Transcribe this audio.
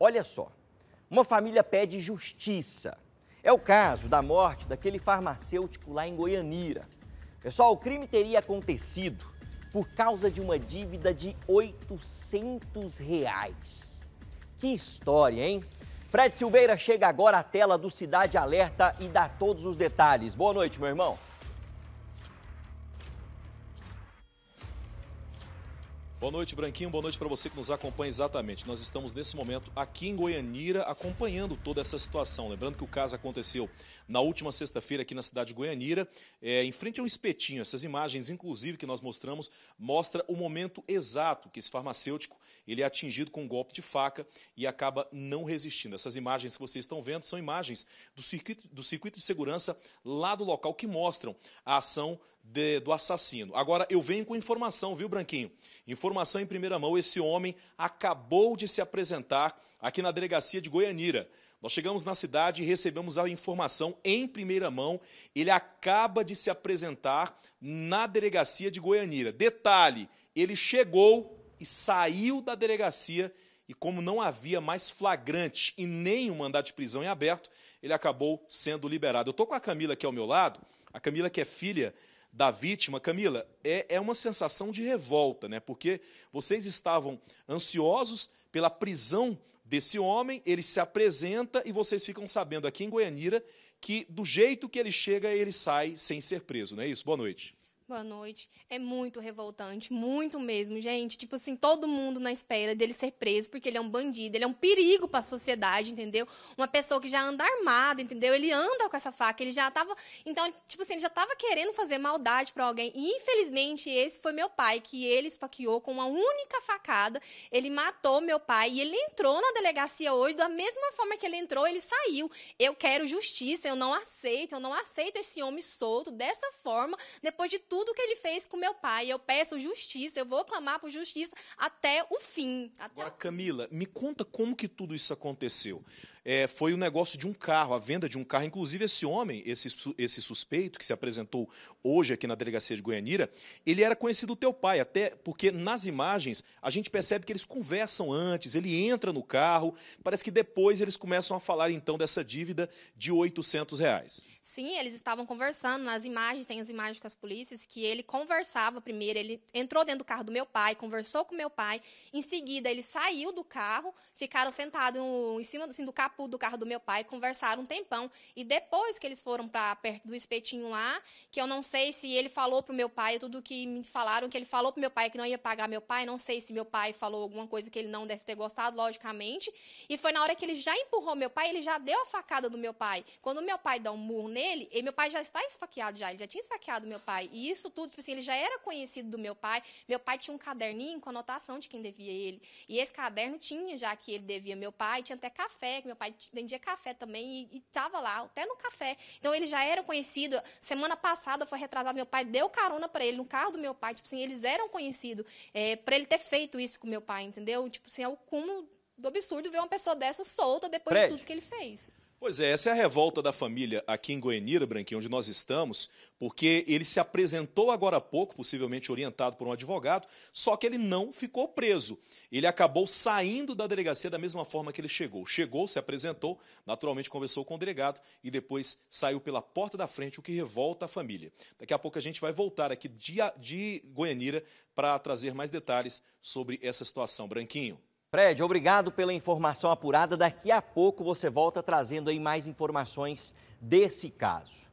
Olha só, uma família pede justiça. É o caso da morte daquele farmacêutico lá em Goianira. Pessoal, o crime teria acontecido por causa de uma dívida de 800 reais. Que história, hein? Fred Silveira chega agora à tela do Cidade Alerta e dá todos os detalhes. Boa noite, meu irmão. Boa noite, Branquinho. Boa noite para você que nos acompanha exatamente. Nós estamos nesse momento aqui em Goianira acompanhando toda essa situação. Lembrando que o caso aconteceu na última sexta-feira aqui na cidade de Goianira, é, em frente a um espetinho. Essas imagens, inclusive, que nós mostramos, mostra o momento exato que esse farmacêutico ele é atingido com um golpe de faca e acaba não resistindo. Essas imagens que vocês estão vendo são imagens do circuito, do circuito de segurança lá do local que mostram a ação de, do assassino. Agora, eu venho com informação, viu, Branquinho? Informação em primeira mão: esse homem acabou de se apresentar aqui na delegacia de Goianira. Nós chegamos na cidade e recebemos a informação em primeira mão. Ele acaba de se apresentar na delegacia de Goianira. Detalhe: ele chegou e saiu da delegacia e, como não havia mais flagrante e nem um mandado de prisão em aberto, ele acabou sendo liberado. Eu estou com a Camila aqui ao meu lado, a Camila que é filha da vítima, Camila, é, é uma sensação de revolta, né? Porque vocês estavam ansiosos pela prisão desse homem, ele se apresenta e vocês ficam sabendo aqui em Goianira que do jeito que ele chega, ele sai sem ser preso, não é isso? Boa noite. Boa noite. É muito revoltante, muito mesmo, gente. Tipo assim, todo mundo na espera dele ser preso porque ele é um bandido, ele é um perigo para a sociedade, entendeu? Uma pessoa que já anda armada, entendeu? Ele anda com essa faca, ele já tava, então, tipo assim, ele já tava querendo fazer maldade para alguém. E infelizmente esse foi meu pai que ele esfaqueou com uma única facada. Ele matou meu pai e ele entrou na delegacia hoje da mesma forma que ele entrou, ele saiu. Eu quero justiça, eu não aceito, eu não aceito esse homem solto dessa forma, depois de tudo tudo que ele fez com meu pai. Eu peço justiça, eu vou clamar por justiça até o fim. Até Agora, o... Camila, me conta como que tudo isso aconteceu é, foi o negócio de um carro, a venda de um carro. Inclusive, esse homem, esse, esse suspeito que se apresentou hoje aqui na delegacia de Goianira, ele era conhecido do teu pai, até porque nas imagens a gente percebe que eles conversam antes, ele entra no carro, parece que depois eles começam a falar então dessa dívida de 800 reais. Sim, eles estavam conversando nas imagens, tem as imagens com as polícias, que ele conversava primeiro, ele entrou dentro do carro do meu pai, conversou com meu pai, em seguida ele saiu do carro, ficaram sentados em cima assim, do capô do carro do meu pai, conversaram um tempão. E depois que eles foram para perto do espetinho lá, que eu não sei se ele falou pro meu pai, tudo que me falaram, que ele falou pro meu pai que não ia pagar meu pai, não sei se meu pai falou alguma coisa que ele não deve ter gostado, logicamente. E foi na hora que ele já empurrou meu pai, ele já deu a facada do meu pai. Quando meu pai dá um murro nele, meu pai já está esfaqueado já, ele já tinha esfaqueado meu pai. E isso tudo, tipo assim, ele já era conhecido do meu pai. Meu pai tinha um caderninho com anotação de quem devia ele. E esse caderno tinha já que ele devia meu pai, tinha até café que meu pai pai vendia café também e, tava lá, até no café. Então eles já eram conhecidos. Semana passada foi retrasado, meu pai deu carona para ele no carro do meu pai. Tipo assim, eles eram conhecidos. É, para ele ter feito isso com meu pai, entendeu? Tipo assim, é o cúmulo do absurdo ver uma pessoa dessa solta depois de tudo que ele fez. Pois é, essa é a revolta da família aqui em Goianira, Branquinho, onde nós estamos, porque ele se apresentou agora há pouco, possivelmente orientado por um advogado, só que ele não ficou preso. Ele acabou saindo da delegacia da mesma forma que ele chegou. Chegou, se apresentou, naturalmente conversou com o delegado e depois saiu pela porta da frente, o que revolta a família. Daqui a pouco a gente vai voltar aqui de, de Goianira para trazer mais detalhes sobre essa situação. Branquinho. Fred, obrigado pela informação apurada. Daqui a pouco você volta trazendo aí mais informações desse caso.